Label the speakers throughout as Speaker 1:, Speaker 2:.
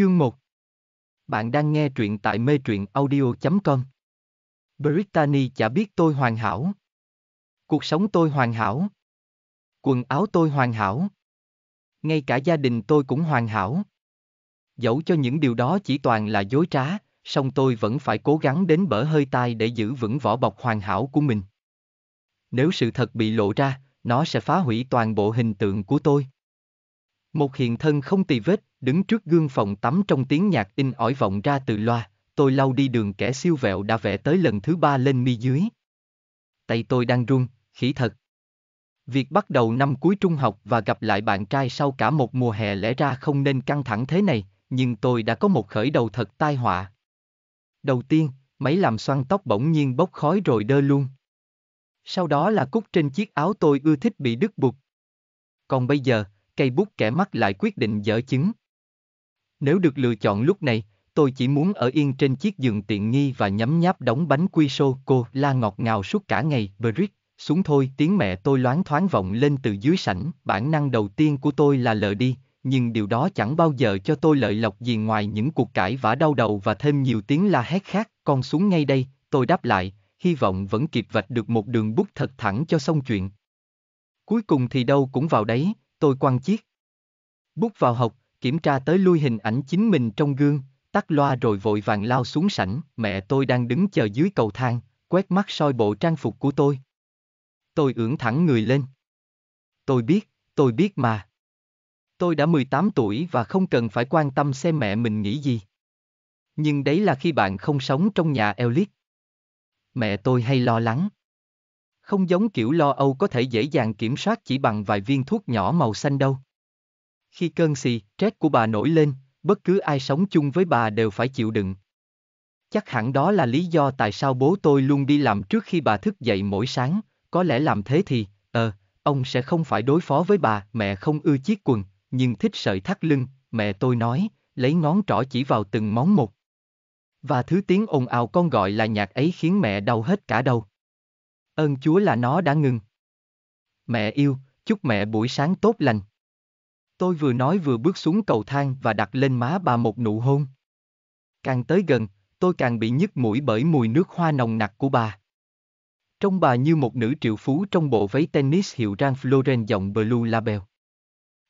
Speaker 1: Chương 1 Bạn đang nghe truyện tại mê truyện audio.com Brittany chả biết tôi hoàn hảo. Cuộc sống tôi hoàn hảo. Quần áo tôi hoàn hảo. Ngay cả gia đình tôi cũng hoàn hảo. Dẫu cho những điều đó chỉ toàn là dối trá, song tôi vẫn phải cố gắng đến bở hơi tai để giữ vững vỏ bọc hoàn hảo của mình. Nếu sự thật bị lộ ra, nó sẽ phá hủy toàn bộ hình tượng của tôi. Một hiện thân không tì vết, đứng trước gương phòng tắm trong tiếng nhạc in ỏi vọng ra từ loa, tôi lau đi đường kẻ siêu vẹo đã vẽ tới lần thứ ba lên mi dưới. Tay tôi đang run, khỉ thật. Việc bắt đầu năm cuối trung học và gặp lại bạn trai sau cả một mùa hè lẽ ra không nên căng thẳng thế này, nhưng tôi đã có một khởi đầu thật tai họa. Đầu tiên, máy làm xoăn tóc bỗng nhiên bốc khói rồi đơ luôn. Sau đó là cúc trên chiếc áo tôi ưa thích bị đứt buộc. Còn bây giờ, cây bút kẻ mắt lại quyết định dở chứng. Nếu được lựa chọn lúc này, tôi chỉ muốn ở yên trên chiếc giường tiện nghi và nhấm nháp đóng bánh quy sô cô la ngọt ngào suốt cả ngày, Brit. Xuống thôi, tiếng mẹ tôi loáng thoáng vọng lên từ dưới sảnh, bản năng đầu tiên của tôi là lờ đi, nhưng điều đó chẳng bao giờ cho tôi lợi lộc gì ngoài những cuộc cãi vã đau đầu và thêm nhiều tiếng la hét khác, con xuống ngay đây, tôi đáp lại, hy vọng vẫn kịp vạch được một đường bút thật thẳng cho xong chuyện. Cuối cùng thì đâu cũng vào đấy, tôi quăng chiếc. Bút vào học, kiểm tra tới lui hình ảnh chính mình trong gương, tắt loa rồi vội vàng lao xuống sảnh, mẹ tôi đang đứng chờ dưới cầu thang, quét mắt soi bộ trang phục của tôi. Tôi ưỡn thẳng người lên. Tôi biết, tôi biết mà. Tôi đã 18 tuổi và không cần phải quan tâm xem mẹ mình nghĩ gì. Nhưng đấy là khi bạn không sống trong nhà Elite. Mẹ tôi hay lo lắng không giống kiểu lo âu có thể dễ dàng kiểm soát chỉ bằng vài viên thuốc nhỏ màu xanh đâu. Khi cơn xì, stress của bà nổi lên, bất cứ ai sống chung với bà đều phải chịu đựng. Chắc hẳn đó là lý do tại sao bố tôi luôn đi làm trước khi bà thức dậy mỗi sáng, có lẽ làm thế thì, ờ, ông sẽ không phải đối phó với bà, mẹ không ưa chiếc quần, nhưng thích sợi thắt lưng, mẹ tôi nói, lấy ngón trỏ chỉ vào từng món một. Và thứ tiếng ồn ào con gọi là nhạc ấy khiến mẹ đau hết cả đầu ơn Chúa là nó đã ngừng. Mẹ yêu, chúc mẹ buổi sáng tốt lành. Tôi vừa nói vừa bước xuống cầu thang và đặt lên má bà một nụ hôn. Càng tới gần, tôi càng bị nhức mũi bởi mùi nước hoa nồng nặc của bà. Trông bà như một nữ triệu phú trong bộ váy tennis hiệu Ralph Lauren dòng Blue Label.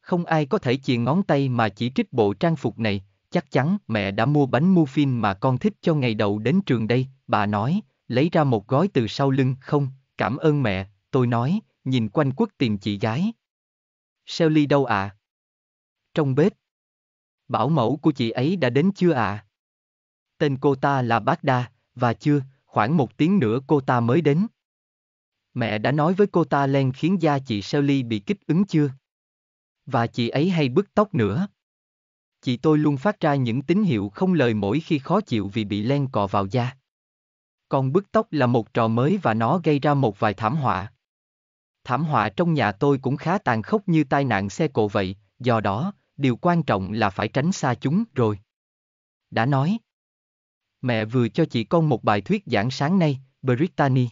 Speaker 1: Không ai có thể chìa ngón tay mà chỉ trích bộ trang phục này, chắc chắn mẹ đã mua bánh muffin mà con thích cho ngày đầu đến trường đây, bà nói, lấy ra một gói từ sau lưng, không, cảm ơn mẹ, tôi nói, nhìn quanh quất tìm chị gái. Shelly đâu ạ? À? Trong bếp. Bảo mẫu của chị ấy đã đến chưa ạ? À? Tên cô ta là Bác Đa, và chưa, khoảng một tiếng nữa cô ta mới đến. Mẹ đã nói với cô ta len khiến da chị Shelly bị kích ứng chưa? Và chị ấy hay bứt tóc nữa. Chị tôi luôn phát ra những tín hiệu không lời mỗi khi khó chịu vì bị len cọ vào da. Con bứt tóc là một trò mới và nó gây ra một vài thảm họa. Thảm họa trong nhà tôi cũng khá tàn khốc như tai nạn xe cộ vậy, do đó, điều quan trọng là phải tránh xa chúng rồi. Đã nói. Mẹ vừa cho chị con một bài thuyết giảng sáng nay, Brittany.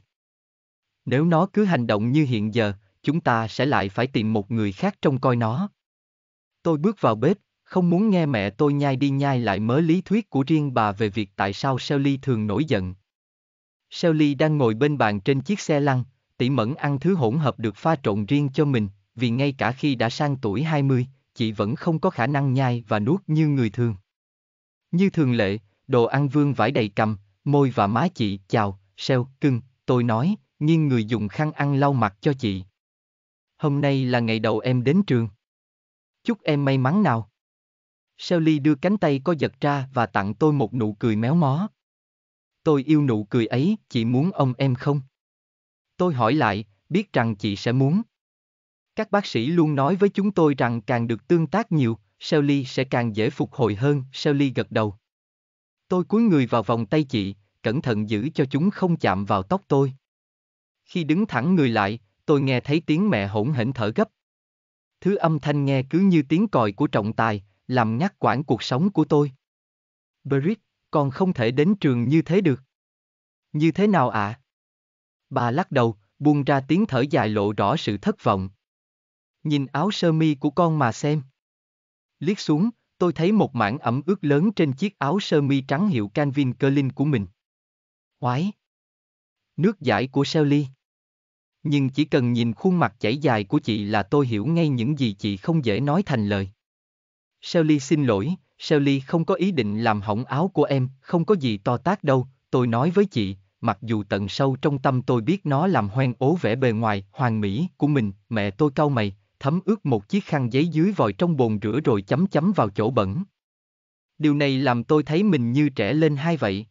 Speaker 1: Nếu nó cứ hành động như hiện giờ, chúng ta sẽ lại phải tìm một người khác trông coi nó. Tôi bước vào bếp, không muốn nghe mẹ tôi nhai đi nhai lại mớ lý thuyết của riêng bà về việc tại sao Shelley thường nổi giận. Shelly đang ngồi bên bàn trên chiếc xe lăn, tỉ mẫn ăn thứ hỗn hợp được pha trộn riêng cho mình, vì ngay cả khi đã sang tuổi 20, chị vẫn không có khả năng nhai và nuốt như người thường. Như thường lệ, đồ ăn vương vải đầy cầm, môi và má chị chào, Seo, cưng, tôi nói, nghiêng người dùng khăn ăn lau mặt cho chị. Hôm nay là ngày đầu em đến trường. Chúc em may mắn nào. Shelly đưa cánh tay có giật ra và tặng tôi một nụ cười méo mó. Tôi yêu nụ cười ấy, chị muốn ông em không? Tôi hỏi lại, biết rằng chị sẽ muốn. Các bác sĩ luôn nói với chúng tôi rằng càng được tương tác nhiều, Shelly sẽ càng dễ phục hồi hơn, Shelly gật đầu. Tôi cúi người vào vòng tay chị, cẩn thận giữ cho chúng không chạm vào tóc tôi. Khi đứng thẳng người lại, tôi nghe thấy tiếng mẹ hỗn hển thở gấp. Thứ âm thanh nghe cứ như tiếng còi của trọng tài, làm ngắt quãng cuộc sống của tôi. Brit, con không thể đến trường như thế được. Như thế nào ạ? À? Bà lắc đầu, buông ra tiếng thở dài lộ rõ sự thất vọng. Nhìn áo sơ mi của con mà xem. Liếc xuống, tôi thấy một mảng ẩm ướt lớn trên chiếc áo sơ mi trắng hiệu Calvin Klein của mình. quái Nước giải của Shelly. Nhưng chỉ cần nhìn khuôn mặt chảy dài của chị là tôi hiểu ngay những gì chị không dễ nói thành lời. Shelly xin lỗi, Shelly không có ý định làm hỏng áo của em, không có gì to tác đâu, tôi nói với chị, mặc dù tận sâu trong tâm tôi biết nó làm hoen ố vẻ bề ngoài, hoàng mỹ của mình, mẹ tôi cau mày, thấm ướt một chiếc khăn giấy dưới vòi trong bồn rửa rồi chấm chấm vào chỗ bẩn. Điều này làm tôi thấy mình như trẻ lên hai vậy.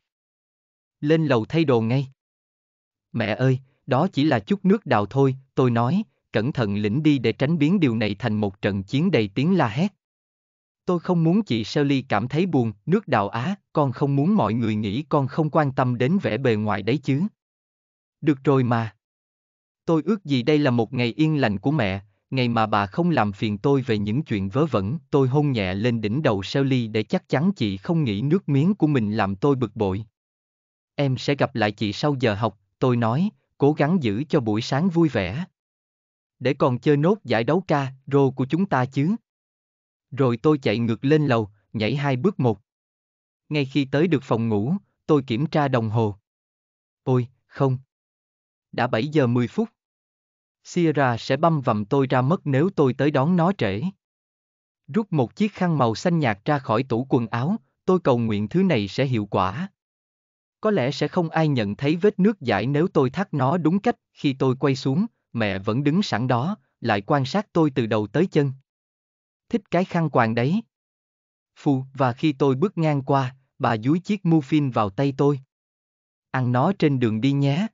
Speaker 1: Lên lầu thay đồ ngay. Mẹ ơi, đó chỉ là chút nước đào thôi, tôi nói, cẩn thận lĩnh đi để tránh biến điều này thành một trận chiến đầy tiếng la hét. Tôi không muốn chị Sally cảm thấy buồn, nước đào Á, con không muốn mọi người nghĩ con không quan tâm đến vẻ bề ngoài đấy chứ. Được rồi mà. Tôi ước gì đây là một ngày yên lành của mẹ, ngày mà bà không làm phiền tôi về những chuyện vớ vẩn. Tôi hôn nhẹ lên đỉnh đầu Sally để chắc chắn chị không nghĩ nước miếng của mình làm tôi bực bội. Em sẽ gặp lại chị sau giờ học, tôi nói, cố gắng giữ cho buổi sáng vui vẻ. Để còn chơi nốt giải đấu ca, rô của chúng ta chứ. Rồi tôi chạy ngược lên lầu, nhảy hai bước một. Ngay khi tới được phòng ngủ, tôi kiểm tra đồng hồ. Ôi, không. Đã 7 giờ 10 phút. Sierra sẽ băm vằm tôi ra mất nếu tôi tới đón nó trễ. Rút một chiếc khăn màu xanh nhạt ra khỏi tủ quần áo, tôi cầu nguyện thứ này sẽ hiệu quả. Có lẽ sẽ không ai nhận thấy vết nước dãi nếu tôi thắt nó đúng cách, khi tôi quay xuống, mẹ vẫn đứng sẵn đó, lại quan sát tôi từ đầu tới chân thích cái khăn quàng đấy. Phù, và khi tôi bước ngang qua, bà dúi chiếc muffin vào tay tôi. Ăn nó trên đường đi nhé.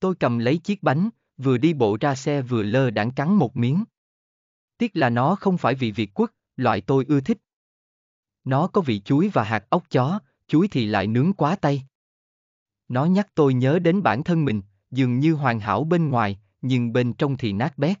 Speaker 1: Tôi cầm lấy chiếc bánh, vừa đi bộ ra xe vừa lơ đãng cắn một miếng. Tiếc là nó không phải vị Việt quất, loại tôi ưa thích. Nó có vị chuối và hạt ốc chó, chuối thì lại nướng quá tay. Nó nhắc tôi nhớ đến bản thân mình, dường như hoàn hảo bên ngoài, nhưng bên trong thì nát bét.